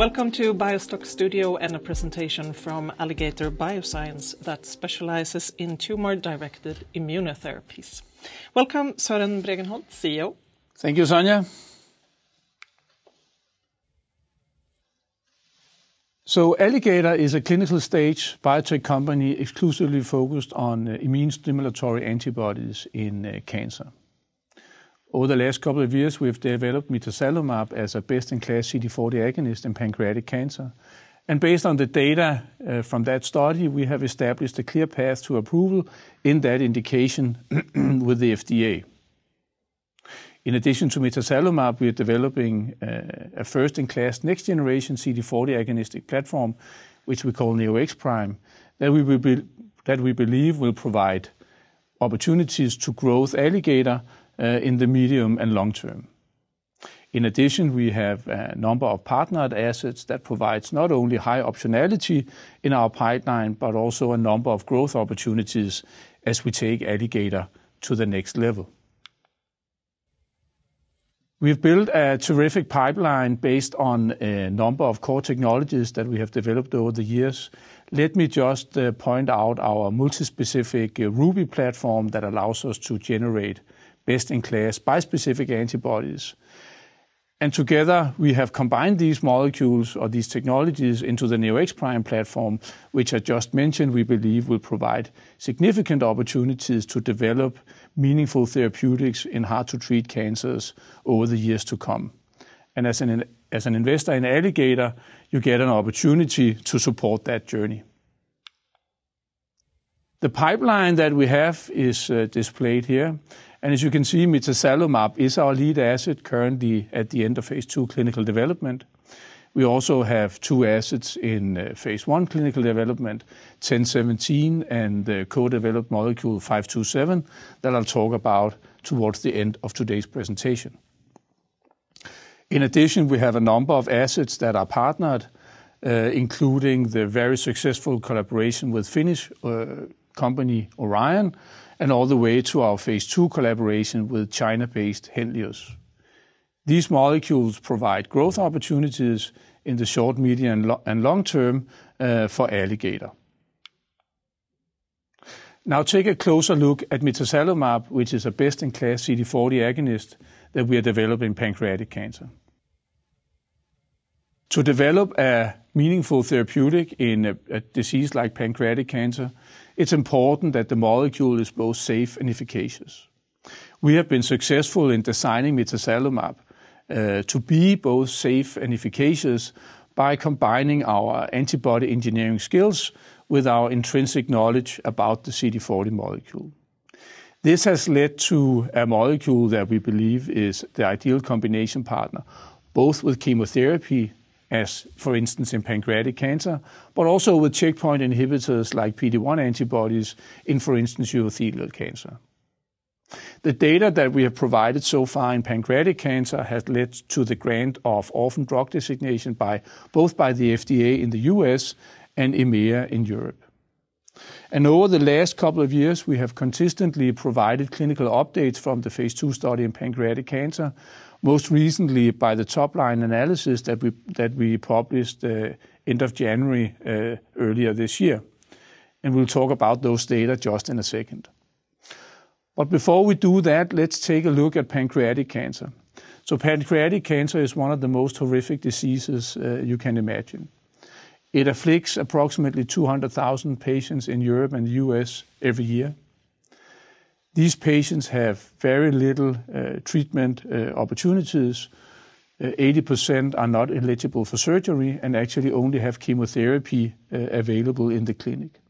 Welcome to Biostock Studio and a presentation from Alligator Bioscience that specializes in tumor-directed immunotherapies. Welcome, Sören Bregenholt, CEO. Thank you, Sonia. So Alligator is a clinical-stage biotech company exclusively focused on uh, immune stimulatory antibodies in uh, cancer. Over the last couple of years, we've developed mitazalimab as a best-in-class CD40 agonist in pancreatic cancer. Based on the data uh, from that study, we have established a clear path to approval in that indication with the FDA. In addition to mitazalimab, we are developing uh, a first-in-class next-generation CD40 agonistic platform, which we call Neo-X-Prime, that we believe will provide opportunities to growth Alligator uh, in the medium and long term. In addition, we have a number of partnered assets that provides not only high optionality in our pipeline, but also a number of growth opportunities as we take Alligator to the next level. We've built a terrific pipeline based on a number of core technologies that we have developed over the years. Let me just uh, point out our multispecific uh, RUBY platform that allows us to generate best-in-class bispecific antibodies. Together, we have combined these molecules or these technologies into the Neo-X-Prime platform, which I just mentioned we believe will provide significant opportunities to develop meaningful therapeutics in hard-to-treat cancers over the years to come. As an investor in Alligator, you get an opportunity to support that journey. The pipeline that we have is uh, displayed here, and as you can see, mitazalimab is our lead asset currently at the end of phase II clinical development. We also have two assets in uh, phase I clinical development, 1017 and the co-developed molecule 527, that I'll talk about towards the end of today's presentation. In addition, we have a number of assets that are partnered, uh, including the very successful collaboration with Finnish uh, company Orion, and all the way to our phase II collaboration with China-based Henlius. These molecules provide growth opportunities in the short, medium, and long term uh, for Alligator. Now take a closer look at mitazalimab, which is a best-in-class CD40 agonist that we are developing in pancreatic cancer. To develop a meaningful therapeutic in a disease like pancreatic cancer, it's important that the molecule is both safe and efficacious. We have been successful in designing mitazalimab uh, to be both safe and efficacious by combining our antibody engineering skills with our intrinsic knowledge about the CD40 molecule. This has led to a molecule that we believe is the ideal combination partner, both with chemotherapy as for instance in pancreatic cancer, but also with checkpoint inhibitors like PD-1 antibodies in, for instance, urothelial cancer. The data that we have provided so far in pancreatic cancer has led to the grant of orphan drug designation by both by the FDA in the US and EMEA in Europe. And Over the last couple of years, we have consistently provided clinical updates from the phase two study in pancreatic cancer, most recently by the top-line analysis that we published uh, end of January uh, earlier this year. We'll talk about those data just in a second. Before we do that, let's take a look at pancreatic cancer. Pancreatic cancer is one of the most horrific diseases uh, you can imagine. It afflicts approximately 200,000 patients in Europe and the U.S. every year. These patients have very little uh, treatment uh, opportunities. 80% uh, are not eligible for surgery and actually only have chemotherapy available in the clinic.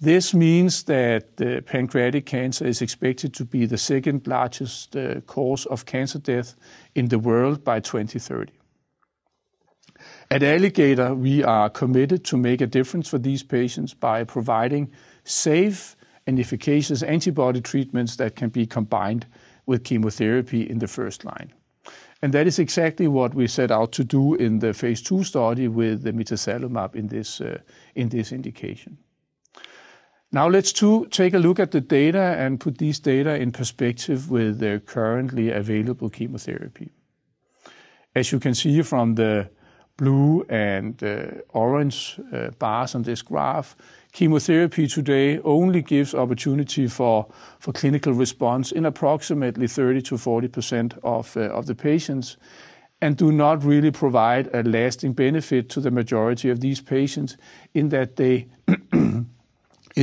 This means that pancreatic cancer is expected to be the second largest cause of cancer death in the world by 2030. At Alligator, we are committed to make a difference for these patients by providing safe and efficacious antibody treatments that can be combined with chemotherapy in the first line. And that is exactly what we set out to do in the phase two study with the mitazalimab in this, uh, in this indication. Now let's take a look at the data and put these data in perspective with the currently available chemotherapy. As you can see from the blue and uh, orange uh, bars on this graph, Chemotherapy today only gives opportunity for clinical response in approximately 30%-40% uh, of the patients and do not really provide a lasting benefit to the majority of these patients in that they, in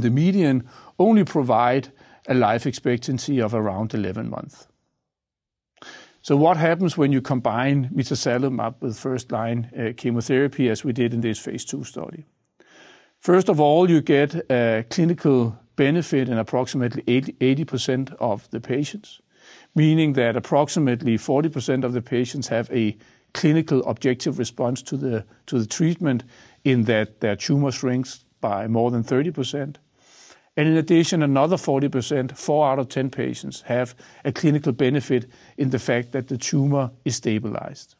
the median, only provide a life expectancy of around 11 months. So What happens when you combine mitazalimab with first-line uh, chemotherapy as we did in this phase II study? First of all, you get a clinical benefit in approximately 80% of the patients, meaning that approximately 40% of the patients have a clinical objective response to the, to the treatment in that their tumor shrinks by more than 30%. And in addition, another 40%, 4 out of 10 patients, have a clinical benefit in the fact that the tumor is stabilized.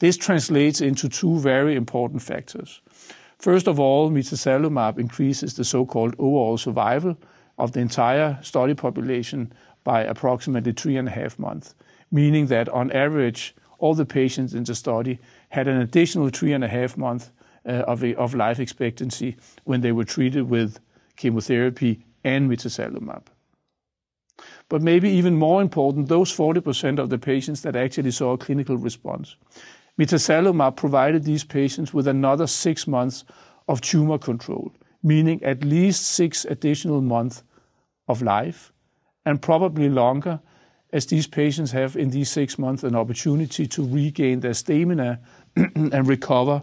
This translates into two very important factors. First of all, mitazalimab increases the so-called overall survival of the entire study population by approximately three and a half months, meaning that on average, all the patients in the study had an additional three and a half months uh, of, of life expectancy when they were treated with chemotherapy and mitazalimab. But maybe even more important, those 40% of the patients that actually saw a clinical response. Mitazalimab provided these patients with another six months of tumor control, meaning at least six additional months of life, and probably longer, as these patients have, in these six months, an opportunity to regain their stamina and recover uh,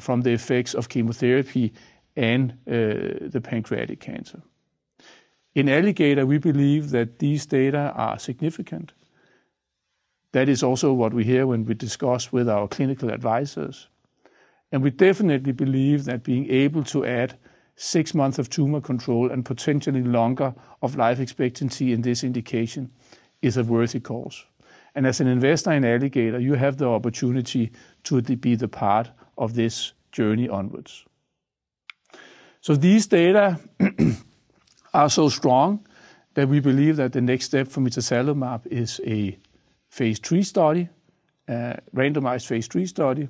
from the effects of chemotherapy and uh, the pancreatic cancer. In Alligator, we believe that these data are significant that is also what we hear when we discuss with our clinical advisors. And we definitely believe that being able to add six months of tumor control and potentially longer of life expectancy in this indication is a worthy cause. And as an investor in Alligator, you have the opportunity to be the part of this journey onwards. So these data are so strong that we believe that the next step for mitazalimab is a phase three study, randomized phase three study.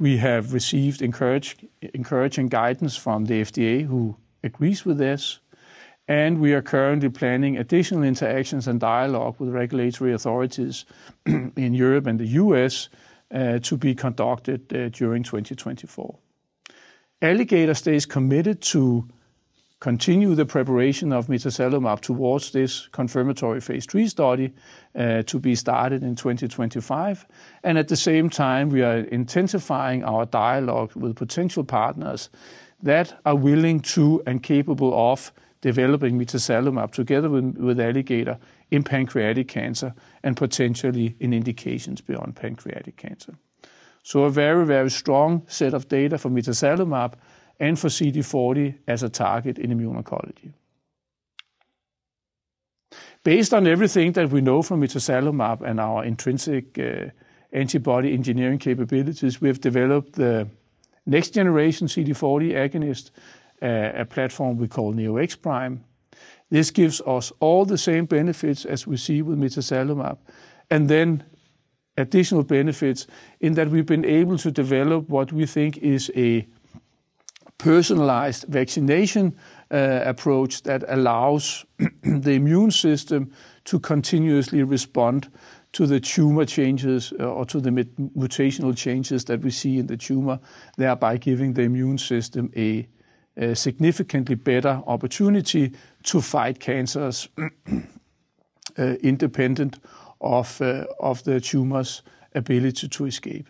We have received encouraging guidance from the FDA, who agrees with this, and we are currently planning additional interactions and dialogue with regulatory authorities in Europe and the U.S. Uh, to be conducted uh, during 2024. Alligator stays committed to continue the preparation of mitazalimab towards this confirmatory phase III study uh, to be started in 2025. And at the same time, we are intensifying our dialogue with potential partners that are willing to and capable of developing mitazalimab together with Alligator in pancreatic cancer and potentially in indications beyond pancreatic cancer. So a very, very strong set of data for mitazalimab and for CD40 as a target in immuno-oncology. Based on everything that we know from mitazalimab and our intrinsic uh, antibody engineering capabilities, we have developed the next generation CD40 agonist, uh, a platform we call Neo-X-Prime. This gives us all the same benefits as we see with mitazalimab, and then additional benefits in that we've been able to develop what we think is a personalized vaccination uh, approach that allows the immune system to continuously respond to the tumor changes uh, or to the mutational changes that we see in the tumor, thereby giving the immune system a significantly better opportunity to fight cancers uh, independent of the tumor's ability to escape.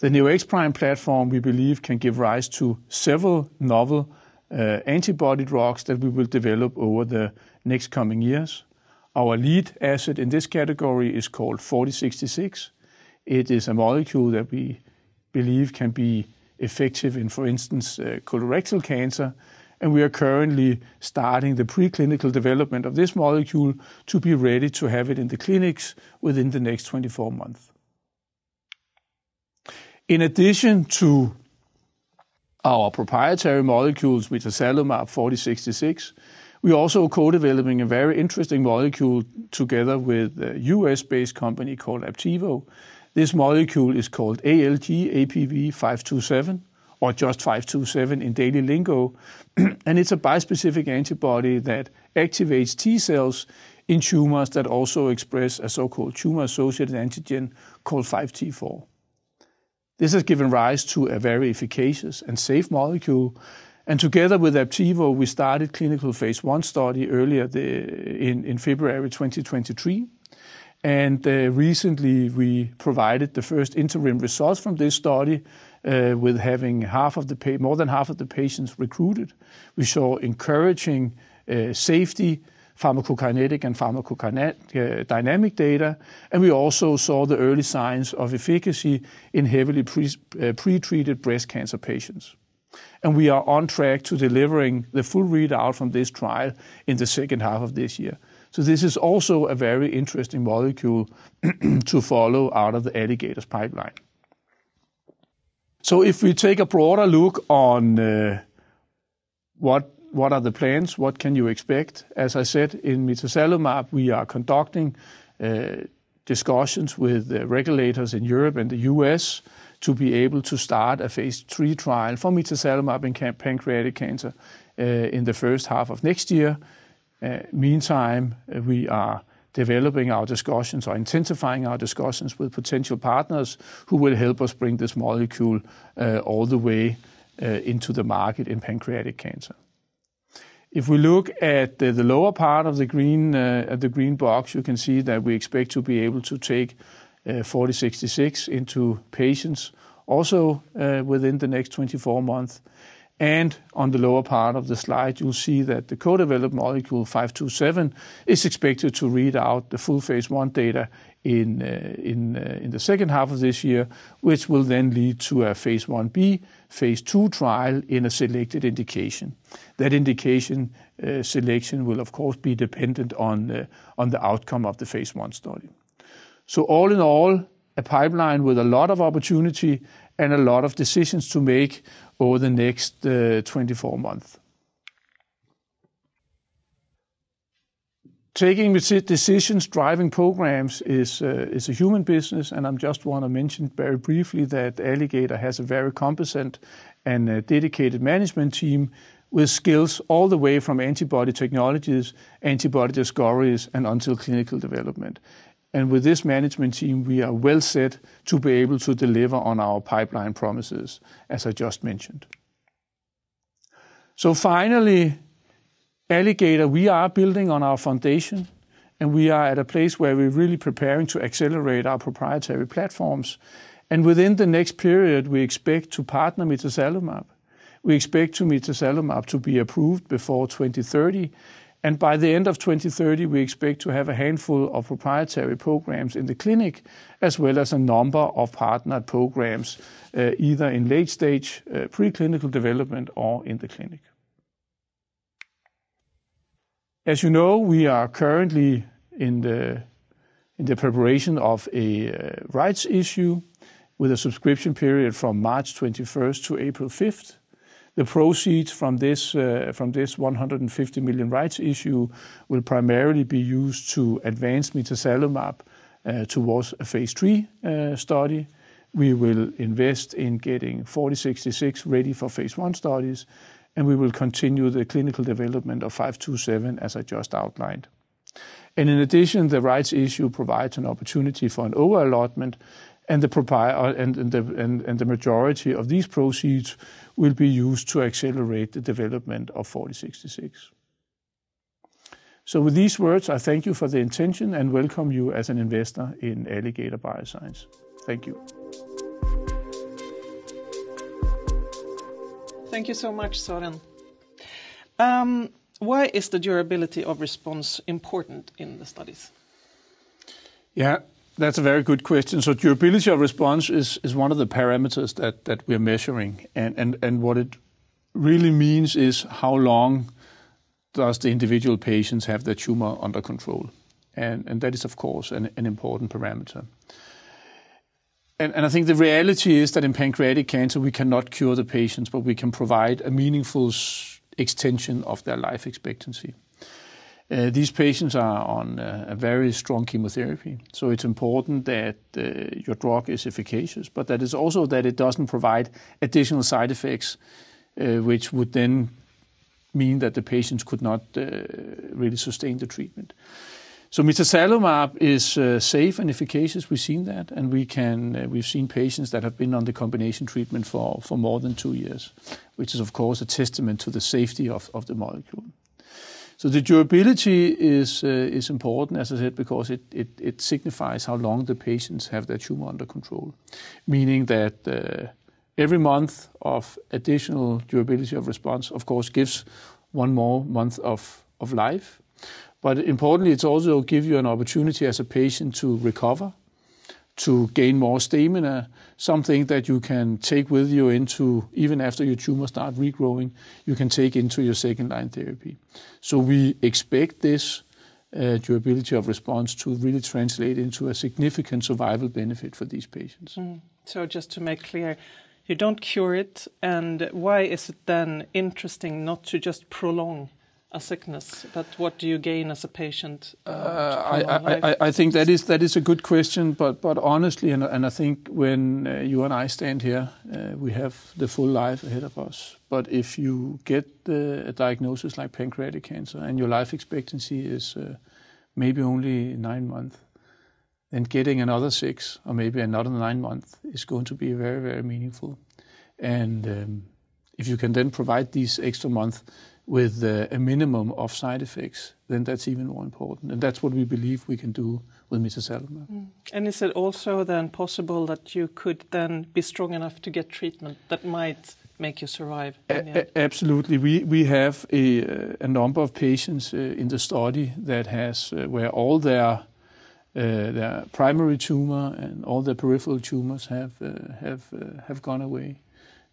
The Neo-X-Prime platform, we believe, can give rise to several novel uh, antibody drugs that we will develop over the next coming years. Our lead asset in this category is called 4066. It is a molecule that we believe can be effective in, for instance, uh, colorectal cancer, and we are currently starting the preclinical development of this molecule to be ready to have it in the clinics within the next 24 months. In addition to our proprietary molecules, which 4066, we are also co-developing a very interesting molecule together with a U.S.-based company called Aptevo. This molecule is called ALG.APV-527, or just 527 in daily lingo, and it's a bispecific antibody that activates T cells in tumors that also express a so-called tumor-associated antigen called 5T4. This has given rise to a very efficacious and safe molecule, and together with Aptevo, we started clinical phase I study earlier in February 2023. Uh, recently, we provided the first interim results from this study, uh, with having more than half of the patients recruited. We saw encouraging uh, safety, pharmacokinetic and pharmacodynamic data, and we also saw the early signs of efficacy in heavily uh, pretreated breast cancer patients. And We are on track to delivering the full readout from this trial in the second half of this year. So This is also a very interesting molecule to follow out of the Alligator's pipeline. So If we take a broader look on uh, what what are the plans? What can you expect? As I said, in mitazalimab, we are conducting uh, discussions with regulators in Europe and the U.S. to be able to start a phase III trial for mitazalimab in pancreatic cancer uh, in the first half of next year. Uh, meantime, we are developing our discussions or intensifying our discussions with potential partners who will help us bring this molecule all the way into the market in pancreatic cancer. If we look at the lower part of uh, the green box, you can see that we expect to be able to take uh, 4066 into patients also uh, within the next 24 months. And On the lower part of the slide, you'll see that the co-developed molecule 527 is expected to read out the full phase I data uh, uh, in the second half of this year, which will then lead to a phase I-B, phase II trial in a selected indication. That indication uh, selection will, of course, be dependent on the outcome of the phase I study. All in all, a pipeline with a lot of opportunity and a lot of decisions to make over the next 24 months. Taking decisions, driving programs uh, is a human business, and I just want to mention very briefly that Alligator has a very competent and uh, dedicated management team with skills all the way from antibody technologies, antibody discoveries, and until clinical development. With this management team, we are well set to be able to deliver on our pipeline promises, as I just mentioned. Finally, Alligator, we are building on our foundation, and we are at a place where we're really preparing to accelerate our proprietary platforms. Within the next period, we expect to partner mitazalimab. We expect mitazalimab to be approved before 2030, and by the end of 2030, we expect to have a handful of proprietary programs in the clinic, as well as a number of partnered programs, uh, either in late-stage uh, preclinical development or in the clinic. As you know, we are currently in the preparation of a uh, rights issue with a subscription period from March 21st to April 5th. The proceeds from this uh, 150 million rights issue will primarily be used to advance mitazalimab uh, towards a phase III study. We will invest in getting 4066 ready for phase I studies, and we will continue the clinical development of 527, as I just outlined. In addition, the rights issue provides an opportunity for an over-allotment, uh, and the majority of these proceeds will be used to accelerate the development of 4066. With these words, I thank you for the attention and welcome you as an investor in Alligator Bioscience. Thank you. Thank you so much, Soren. Um, why is the durability of response important in the studies? Yeah, that's a very good question. So durability of response is, is one of the parameters that, that we're measuring. And, and, and what it really means is how long does the individual patients have their tumor under control? And, and that is, of course, an, an important parameter and, I think the reality is that in pancreatic cancer, we cannot cure the patients, but we can provide a meaningful extension of their life expectancy. Uh, these patients are on uh, a very strong chemotherapy, so it's important that uh, your drug is efficacious, but that is also that it doesn't provide additional side effects, which would then mean that the patients could not really sustain the treatment. So mitazalimab is uh, safe and efficacious. We've seen that, and uh, we've seen patients that have been on the combination treatment for more than two years, which is, of course, a testament to the safety of the molecule. So the durability is uh, important, as I said, because it signifies how long the patients have their tumor under control, meaning that every month of additional durability of response, of course, gives one more month of life. But importantly, it also gives you an opportunity as a patient to recover, to gain more stamina, something that you can take with you into even after your tumor start regrowing, you can take into your second line therapy. So we expect this uh, durability of response to really translate into a significant survival benefit for these patients. Mm. So just to make clear, you don't cure it, and why is it then interesting not to just prolong? a sickness, but what do you gain as a patient? Uh, uh, I, I, I, think that is that is a good question, but but honestly, and, and I think when uh, you and I stand here, uh, we have the full life ahead of us. But if you get the, a diagnosis like pancreatic cancer and your life expectancy is uh, maybe only nine months, then getting another six or maybe another nine months is going to be very very meaningful, and um, if you can then provide these extra months with uh, a minimum of side effects, then that's even more important. And that's what we believe we can do with mitazalimab. Mm. And is it also then possible that you could then be strong enough to get treatment that might make you survive? A absolutely. We, we have a, a number of patients uh, in the study that has, uh, where all their uh, their primary tumor and all their peripheral tumors have uh, have have gone away,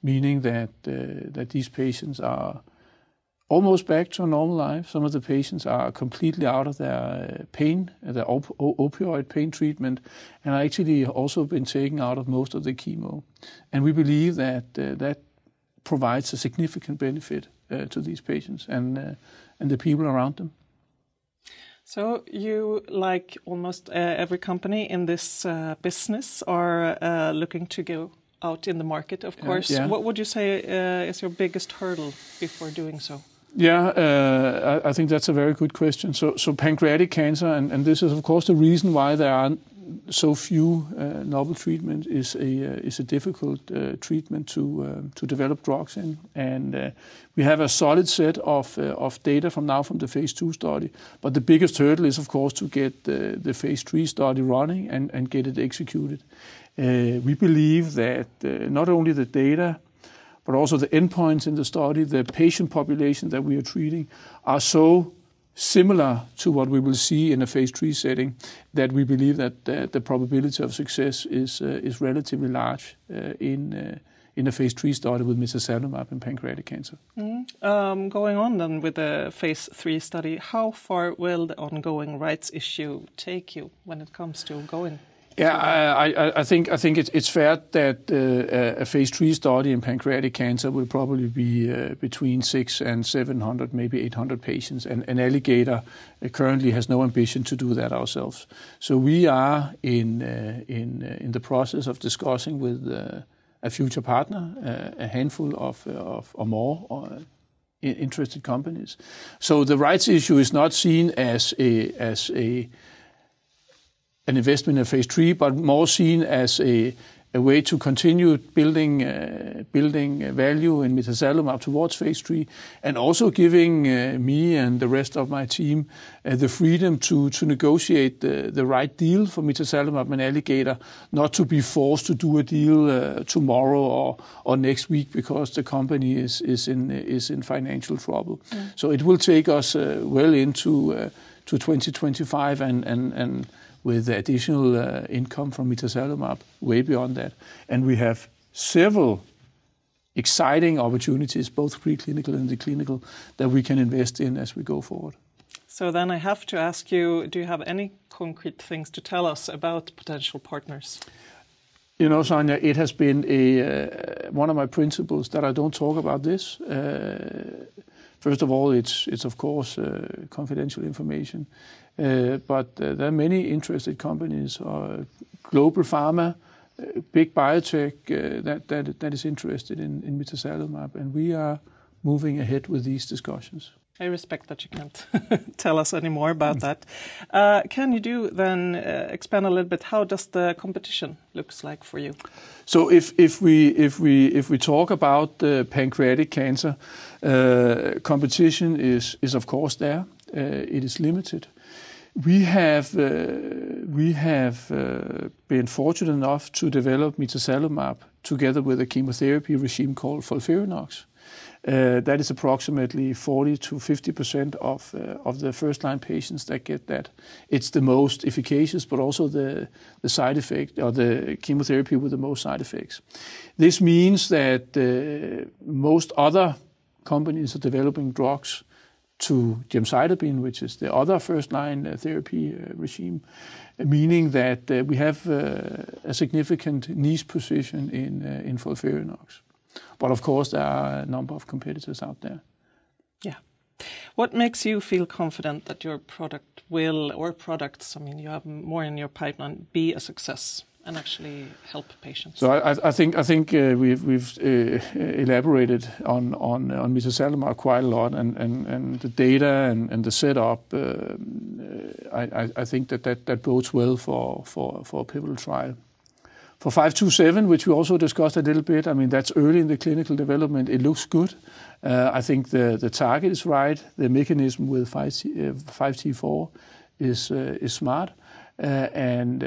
meaning that that these patients are almost back to a normal life. Some of the patients are completely out of their uh, pain, uh, their op- opioid pain treatment, and are actually also been taken out of most of the chemo. And we believe that uh, that provides a significant benefit uh, to these patients and uh, and the people around them. So you, like almost uh, every company in this business, are looking to go out in the market, of course. Yeah. What would you say is your biggest hurdle before doing so? Yeah, uh, I think that's a very good question. So pancreatic cancer, and this is, of course, the reason why there are so few uh, novel treatments. Uh, is a difficult treatment um, to develop drugs in. And we have a solid set of data from now from the phase two study, but the biggest hurdle is, of course, to get the phase three study running and get it executed. We believe that not only the data but also the endpoints in the study, the patient population that we are treating, are so similar to what we will see in a phase three setting that we believe that uh, the probability of success is uh, relatively large uh, in a phase three study with mitazalimab in pancreatic cancer. Mm-hmm. Um, going on then with the phase three study, how far will the ongoing rights issue take you when it comes to going? Yeah, I think it's fair that uh, a phase III study in pancreatic cancer will probably be uh, between 600 and 700, maybe 800 patients. And Alligator uh, currently has no ambition to do that ourselves. So we are in the process of discussing with a future partner, a handful of or more interested companies. So the rights issue is not seen as a an investment in phase three, but more seen as a way to continue building uh, value in mitazalimab towards phase three, and also giving uh, me and the rest of my team uh, the freedom to negotiate the right deal for mitazalimab and Alligator, not to be forced to do a deal tomorrow or next week because the company is in financial trouble. Mm. So it will take us well into 2025 and with additional uh, income from mitazalimab way beyond that. and We have several exciting opportunities, both preclinical and the clinical, that we can invest in as we go forward. So then, I have to ask you, do you have any concrete things to tell us about potential partners? You know, Sonja, it has been uh, one of my principles that I don't talk about this. Uh, first of all, it's of course confidential information. Uh, but uh, there are many interested companies, uh, global pharma, big biotech, that is interested in mitazalimab, and we are moving ahead with these discussions. I respect that you can't tell us any more about that. Can you do then expand a little bit? How does the competition looks like for you? So if we talk about the pancreatic cancer, competition is of course there. It is limited. We have uh, uh, been fortunate enough to develop mitazalimab together with a chemotherapy regime called FOLFIRINOX. Uh, that is approximately 40 to 50 percent of the first-line patients that get that. It's the most efficacious, but also the side effect or the chemotherapy with the most side effects. This means that most other companies are developing drugs to gemcitabine, which is the other first-line uh, therapy uh, regime, uh, meaning that we have a significant niche position in FOLFIRINOX. But of course, there are a number of competitors out there. Yeah. What makes you feel confident that your product will, or products, I mean, you have more in your pipeline, be a success? and actually help patients. So I, I think I think uh, we've we've uh, elaborated on on on quite a lot, and and, and the data and, and the setup. Um, uh, I, I think that, that that bodes well for for for a pivotal trial. For five two seven, which we also discussed a little bit, I mean that's early in the clinical development. It looks good. Uh, I think the the target is right. The mechanism with five uh, five T four is uh, is smart. Uh, uh, and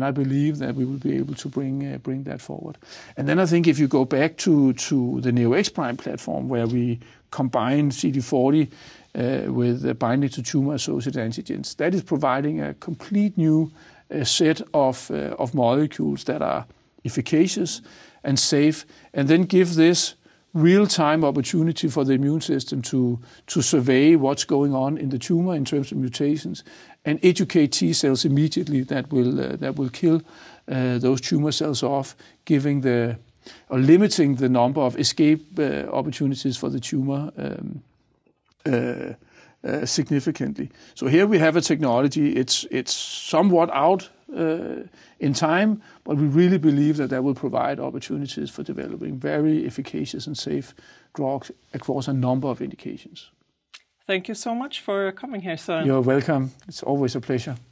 and I believe that we will be able to uh, bring that forward. And Then I think if you go back to the Neo-X-Prime platform, where we combine CD40 with binding to tumor-associated antigens, that is providing a complete new set of molecules that are efficacious and safe, and then give this real-time opportunity for the immune system to, to survey what's going on in the tumor in terms of mutations and educate T cells immediately that will, uh, that will kill uh, those tumor cells off, giving the or limiting the number of escape uh, opportunities for the tumor um, uh, uh, significantly. So here we have a technology. It's it's somewhat out uh, in time, but we really believe that that will provide opportunities for developing very efficacious and safe drugs across a number of indications. Thank you so much for coming here, Søren. You're welcome. It's always a pleasure.